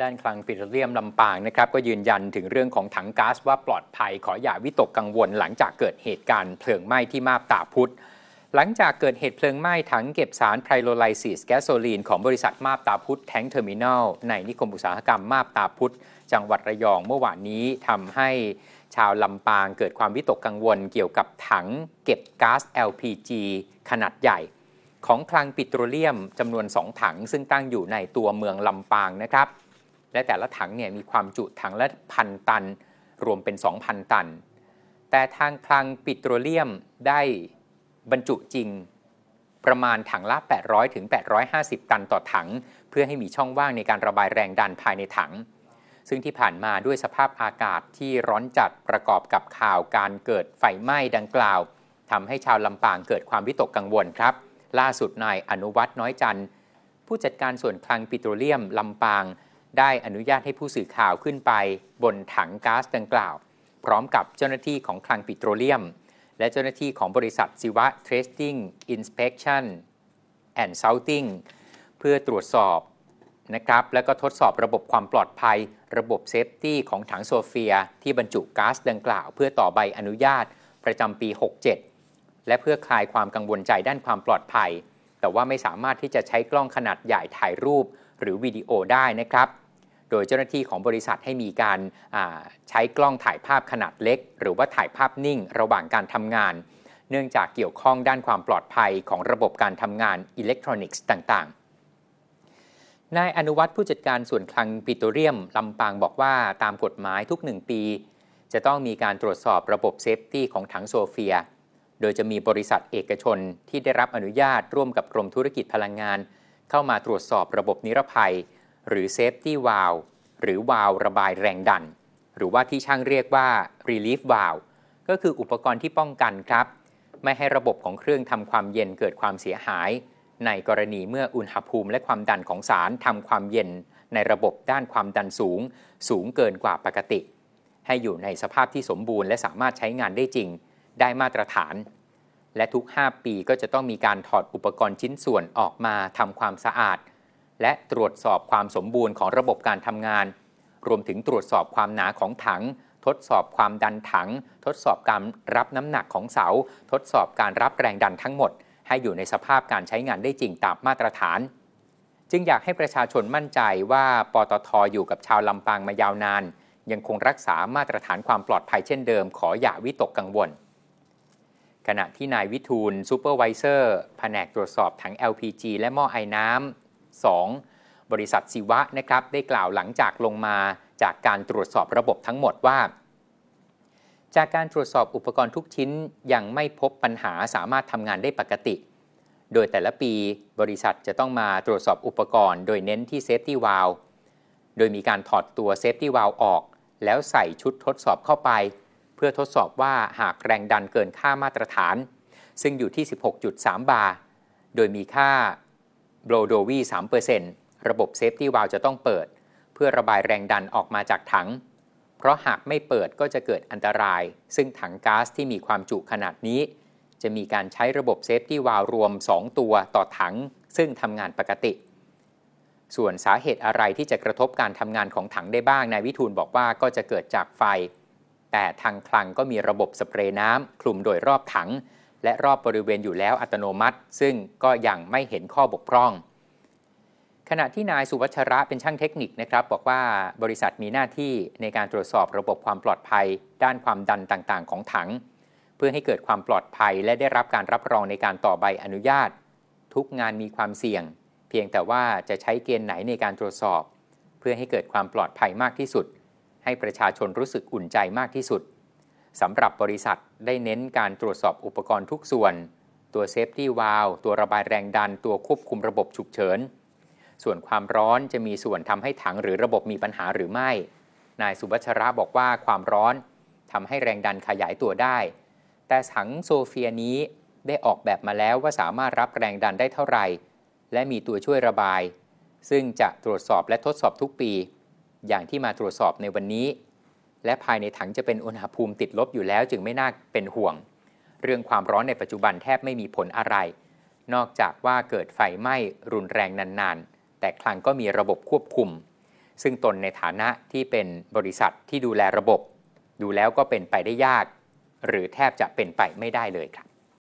ด้านคลังปิโตรเลียมลำปางนะครับก็ยืนยันถึงเรื่องของถังก๊าซว่าปลอดภัยขออย่าวิตกกังวลหลังจากเกิดเหตุการณ์เพลิงไหม้ที่มาบตาพุธ หลังจากเกิดเหตุเพลิงไหม้ถังเก็บสารไพรโลไลซิสแก๊สโซลีนของบริษัทมาบตาพุทธแทงเทอร์มินอลในนิคมอุตสาหกรรมมาบตาพุทธจังหวัดระยองเมื่อวานนี้ทำให้ชาวลำปาง เกิดความวิตกกังวลเกี่ยวกับถังเก็บก๊าซ LPG ขนาดใหญ่ ของคลังปิโตรเลียมจำนวน2ถังซึ่งตั้งอยู่ในตัวเมืองลำปางนะครับและแต่ละถังเนี่ยมีความจุถังละพันตัน รวมเป็น 2,000 ตัน แต่ทางคลังปิโตรเลียมได้บรรจุจริงประมาณถังละ 800ถึง850 ตันต่อถัง เพื่อให้มีช่องว่างในการระบายแรงดันภายในถัง ซึ่งที่ผ่านมาด้วยสภาพอากาศที่ร้อนจัดประกอบกับข่าวการเกิดไฟไหม้ดังกล่าวทำให้ชาวลำปางเกิดความวิตกกังวลครับ ล่าสุดนายอนุวัฒน์น้อยจันทร์ ผู้จัดการส่วนคลังปิโตรเลียมลำปางได้อนุญาตให้ผู้สื่อข่าวขึ้นไป บนถังก๊าซดังกล่าว พร้อมกับเจ้าหน้าที่ของคลังปิโตรเลียม และเจ้าหน้าที่ของบริษัทซิวะเทรติ้งอินสเป p ชั่นแอนด์เซาติ้งเพื่อตรวจสอบนะครับ และก็ทดสอบระบบความปลอดภัย ระบบเซฟตี้ของถังโซเฟีย ที่บรรจุก๊าซดังกล่าว เพื่อต่อใบอนุญาตประจำปี 67 และเพื่อคลายความกังวลใจด้านความปลอดภัย แต่ว่าไม่สามารถที่จะใช้กล้องขนาดใหญ่ถ่ายรูป หรือวิดีโอได้นะครับโดยเจ้าหน้าที่ของบริษัทให้มีการใช้กล้องถ่ายภาพขนาดเล็ก หรือว่าถ่ายภาพนิ่งระหว่างการทำงาน เนื่องจากเกี่ยวข้องด้านความปลอดภัยของระบบการทำงานอิเล็กทรอนิกส์ต่างๆ นายอนุวัตรผู้จัดการส่วนคลังปิโตรเลียมลำปางบอกว่าตามกฎหมายทุกหนึ่งปี จะต้องมีการตรวจสอบระบบเซฟตี้ของถังโซเฟีย โดยจะมีบริษัทเอกชนที่ได้รับอนุญาตร่วมกับกรมธุรกิจพลังงาน เข้ามาตรวจสอบระบบนิรภัยหรือเซฟตี้วาลหรือวาล์วระบายแรงดัน หรือว่าที่ช่างเรียกว่า Relief v a l e ก็คืออุปกรณ์ที่ป้องกันครับ ไม่ให้ระบบของเครื่องทำความเย็นเกิดความเสียหาย ในกรณีเมื่ออุณหภูมิและความดันของสารทำความเย็นในระบบด้านความดันสูง สูงเกินกว่าปกติ ให้อยู่ในสภาพที่สมบูรณ์และสามารถใช้งานได้จริง ได้มาตรฐาน และทุก 5 ปีก็จะต้องมีการถอดอุปกรณ์ชิ้นส่วนออกมาทำความสะอาดและตรวจสอบความสมบูรณ์ของระบบการทำงาน รวมถึงตรวจสอบความหนาของถัง ทดสอบความดันถัง ทดสอบการรับน้ำหนักของเสา ทดสอบการรับแรงดันทั้งหมด ให้อยู่ในสภาพการใช้งานได้จริงตามมาตรฐาน จึงอยากให้ประชาชนมั่นใจว่าปตทออยู่กับชาวลำปางมายาวนาน ยังคงรักษามาตรฐานความปลอดภัยเช่นเดิม ขออย่าวิตกกังวล ขณะที่นายวิทูลซูเปอร์วิเซอร์แผนกตรวจสอบถัง LPG และหม้อไอ้น้ำ 2. บริษัทซิวะนะครับได้กล่าวหลังจากลงมาจากการตรวจสอบระบบทั้งหมดว่า จากการตรวจสอบอุปกรณ์ทุกชิ้นยังไม่พบปัญหาสามารถทำงานได้ปกติ โดยแต่ละปีบริษัทจะต้องมาตรวจสอบอุปกรณ์ โดยเน้นที่เซฟตี้วาลโดยมีการถอดตัวเซฟตี้วาลออก แล้วใส่ชุดทดสอบเข้าไป เพื่อทดสอบว่าหากแรงดันเกินค่ามาตรฐาน ซึ่งอยู่ที่ 16.3 บาร์โดยมีค่าโบรโดวี3%ระบบเซฟตี้วาล์วจะต้องเปิด เพื่อระบายแรงดันออกมาจากถัง เพราะหากไม่เปิดก็จะเกิดอันตราย ซึ่งถังก๊าซที่มีความจุขนาดนี้ จะมีการใช้ระบบเซฟตี้วาล์วรวม 2 ตัวต่อถัง ซึ่งทำงานปกติ ส่วนสาเหตุอะไรที่จะกระทบการทำงานของถังได้บ้าง นายวิทูลบอกว่าก็จะเกิดจากไฟ แต่ทางคลังก็มีระบบสเปรย์น้ำคลุมโดยรอบถังและรอบบริเวณอยู่แล้วอัตโนมัติ ซึ่งก็ยังไม่เห็นข้อบกพร่อง ขณะที่นายสุวัชระเป็นช่างเทคนิคนะครับ บอกว่าบริษัทมีหน้าที่ในการตรวจสอบระบบความปลอดภัย ด้านความดันต่างๆ ของถัง เพื่อให้เกิดความปลอดภัยและได้รับการรับรองในการต่อใบอนุญาต ทุกงานมีความเสี่ยง เพียงแต่ว่าจะใช้เกณฑ์ไหนในการตรวจสอบ เพื่อให้เกิดความปลอดภัยมากที่สุด ให้ประชาชนรู้สึกอุ่นใจมากที่สุดสำหรับบริษัทได้เน้นการตรวจสอบอุปกรณ์ทุกส่วน ตัวเซฟตี้วาล์วตัวระบายแรงดันตัวควบคุมระบบฉุกเฉินส่วนความร้อนจะมีส่วนทำให้ถังหรือระบบมีปัญหาหรือไม่ นายสุวัชระบอกว่าความร้อนทำให้แรงดันขยายตัวได้ แต่ถังโซเฟียนี้ได้ออกแบบมาแล้วว่าสามารถรับแรงดันได้เท่าไหร่ และมีตัวช่วยระบาย ซึ่งจะตรวจสอบและทดสอบทุกปี อย่างที่มาตรวจสอบในวันนี้และภายในถังจะเป็นอุณหภูมิติดลบอยู่แล้วจึงไม่น่าเป็นห่วง เรื่องความร้อนในปัจจุบันแทบไม่มีผลอะไร นอกจากว่าเกิดไฟไหม้ รุนแรงนาน ๆ แต่คลังก็มีระบบควบคุม ซึ่งตนในฐานะที่เป็นบริษัทที่ดูแลระบบ ดูแล้วก็เป็นไปได้ยาก หรือแทบจะเป็นไปไม่ได้เลยครับ